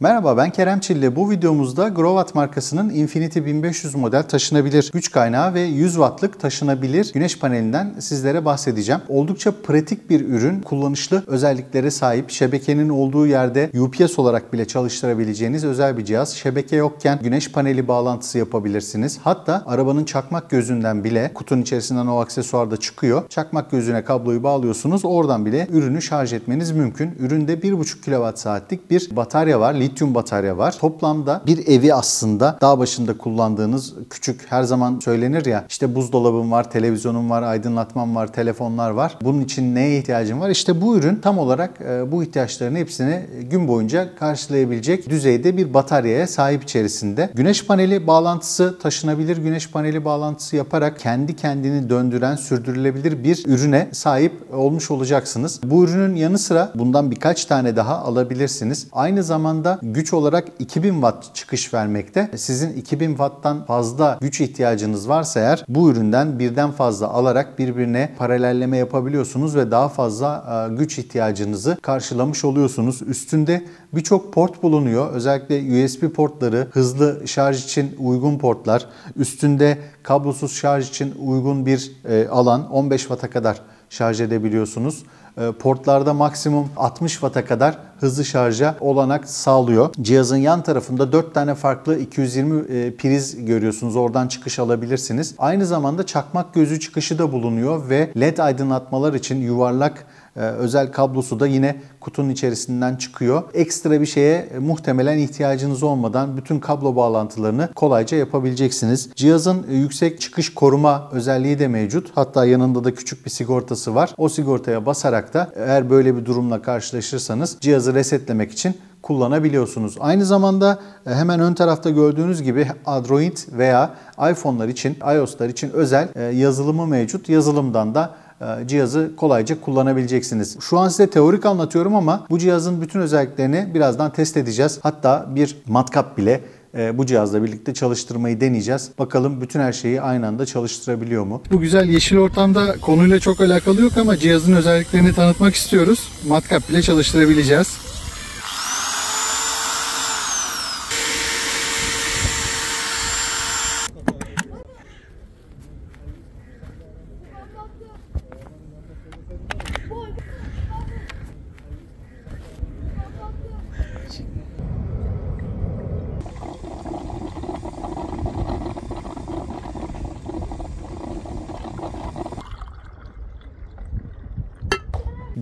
Merhaba ben Kerem Çille. Bu videomuzda Growatt markasının Infinity 1500 model taşınabilir güç kaynağı ve 100 wattlık taşınabilir güneş panelinden sizlere bahsedeceğim. Oldukça pratik bir ürün, kullanışlı özelliklere sahip. Şebekenin olduğu yerde UPS olarak bile çalıştırabileceğiniz özel bir cihaz. Şebeke yokken güneş paneli bağlantısı yapabilirsiniz. Hatta arabanın çakmak gözünden bile kutunun içerisinden o aksesuar da çıkıyor. Çakmak gözüne kabloyu bağlıyorsunuz. Oradan bile ürünü şarj etmeniz mümkün. Üründe 1,5 kWh saatlik bir batarya var lityum batarya var. Toplamda bir evi aslında dağ başında kullandığınız küçük her zaman söylenir ya işte buzdolabım var, televizyonum var, aydınlatmam var, telefonlar var. Bunun için neye ihtiyacım var? İşte bu ürün tam olarak e, bu ihtiyaçların hepsini gün boyunca karşılayabilecek düzeyde bir bataryaya sahip içerisinde. Güneş paneli bağlantısı taşınabilir güneş paneli bağlantısı yaparak kendi kendini döndüren sürdürülebilir bir ürüne sahip olmuş olacaksınız. Bu ürünün yanı sıra bundan birkaç tane daha alabilirsiniz. Aynı zamanda güç olarak 2000 watt çıkış vermekte. Sizin 2000 watt'tan fazla güç ihtiyacınız varsa eğer bu üründen birden fazla alarak birbirine paralelleme yapabiliyorsunuz ve daha fazla e, güç ihtiyacınızı karşılamış oluyorsunuz. Üstünde birçok port bulunuyor. Özellikle USB portları, hızlı şarj için uygun portlar, üstünde kablosuz şarj için uygun bir e, alan 15 watt'a kadar şarj edebiliyorsunuz. E, portlarda maksimum 60 Watt'a kadar hızlı şarja olanak sağlıyor. Cihazın yan tarafında 4 tane farklı 220 e, priz görüyorsunuz. Oradan çıkış alabilirsiniz. Aynı zamanda çakmak gözü çıkışı da bulunuyor ve LED aydınlatmalar için yuvarlak ee, özel kablosu da yine kutunun içerisinden çıkıyor. Ekstra bir şeye muhtemelen ihtiyacınız olmadan bütün kablo bağlantılarını kolayca yapabileceksiniz. Cihazın e, yüksek çıkış koruma özelliği de mevcut. Hatta yanında da küçük bir sigortası var. O sigortaya basarak da eğer böyle bir durumla karşılaşırsanız cihazı resetlemek için kullanabiliyorsunuz. Aynı zamanda e, hemen ön tarafta gördüğünüz gibi Android veya iPhone'lar için, iOS'lar için özel e, yazılımı mevcut. Yazılımdan da e, cihazı kolayca kullanabileceksiniz. Şu an size teorik anlatıyorum ama bu cihazın bütün özelliklerini birazdan test edeceğiz. Hatta bir matkap bile e, bu cihazla birlikte çalıştırmayı deneyeceğiz. Bakalım bütün her şeyi aynı anda çalıştırabiliyor mu? Bu güzel yeşil ortamda konuyla çok alakalı yok ama cihazın özelliklerini tanıtmak istiyoruz. Matkap bile çalıştırabileceğiz.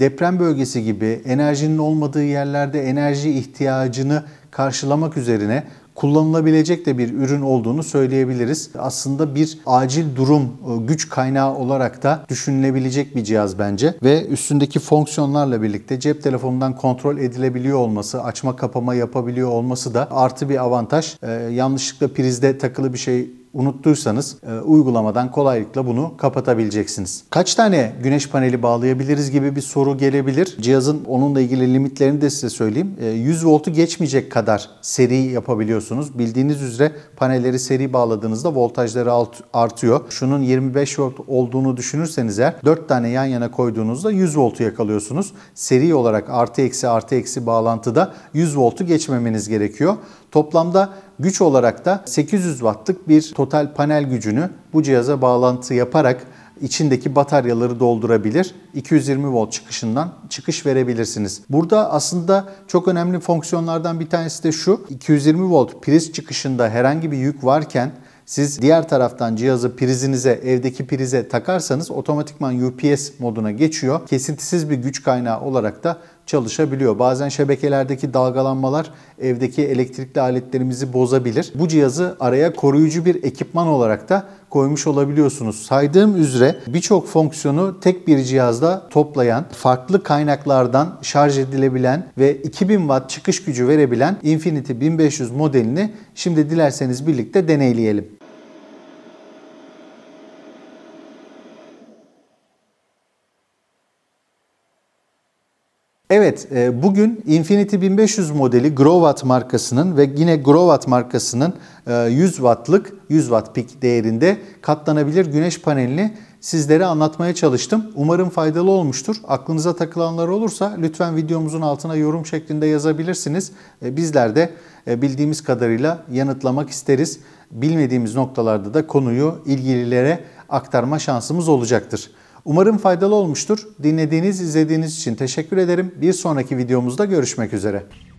deprem bölgesi gibi enerjinin olmadığı yerlerde enerji ihtiyacını karşılamak üzerine kullanılabilecek de bir ürün olduğunu söyleyebiliriz. Aslında bir acil durum e, güç kaynağı olarak da düşünülebilecek bir cihaz bence ve üstündeki fonksiyonlarla birlikte cep telefonundan kontrol edilebiliyor olması, açma kapama yapabiliyor olması da artı bir avantaj. Ee, yanlışlıkla prizde takılı bir şey unuttuysanız e, uygulamadan kolaylıkla bunu kapatabileceksiniz. Kaç tane güneş paneli bağlayabiliriz gibi bir soru gelebilir. Cihazın onunla ilgili limitlerini de size söyleyeyim. E, 100 voltu geçmeyecek kadar seri yapabiliyorsunuz. Bildiğiniz üzere panelleri seri bağladığınızda voltajları alt, artıyor. Şunun 25 volt olduğunu düşünürseniz eğer 4 tane yan yana koyduğunuzda 100 voltu yakalıyorsunuz. Seri olarak artı eksi artı eksi bağlantıda 100 voltu geçmemeniz gerekiyor. Toplamda güç olarak da 800 wattlık bir total panel gücünü bu cihaza bağlantı yaparak içindeki bataryaları doldurabilir. 220 volt çıkışından çıkış verebilirsiniz. Burada aslında çok önemli fonksiyonlardan bir tanesi de şu. 220 volt priz çıkışında herhangi bir yük varken siz diğer taraftan cihazı prizinize, evdeki prize takarsanız otomatikman UPS moduna geçiyor. Kesintisiz bir güç kaynağı olarak da çalışabiliyor. Bazen şebekelerdeki dalgalanmalar evdeki elektrikli aletlerimizi bozabilir. Bu cihazı araya koruyucu bir ekipman olarak da koymuş olabiliyorsunuz. Saydığım üzere birçok fonksiyonu tek bir cihazda toplayan, farklı kaynaklardan şarj edilebilen ve 2000 watt çıkış gücü verebilen Infinity 1500 modelini şimdi dilerseniz birlikte deneyleyelim. Evet, e, bugün Infinity 1500 modeli Growatt markasının ve yine Growatt markasının 100 e, wattlık 100 watt pik değerinde katlanabilir güneş panelini sizlere anlatmaya çalıştım. Umarım faydalı olmuştur. Aklınıza takılanlar olursa lütfen videomuzun altına yorum şeklinde yazabilirsiniz. E, bizler de bildiğimiz kadarıyla yanıtlamak isteriz. Bilmediğimiz noktalarda da konuyu ilgililere aktarma şansımız olacaktır. Umarım faydalı olmuştur. Dinlediğiniz, izlediğiniz için teşekkür ederim. Bir sonraki videomuzda görüşmek üzere.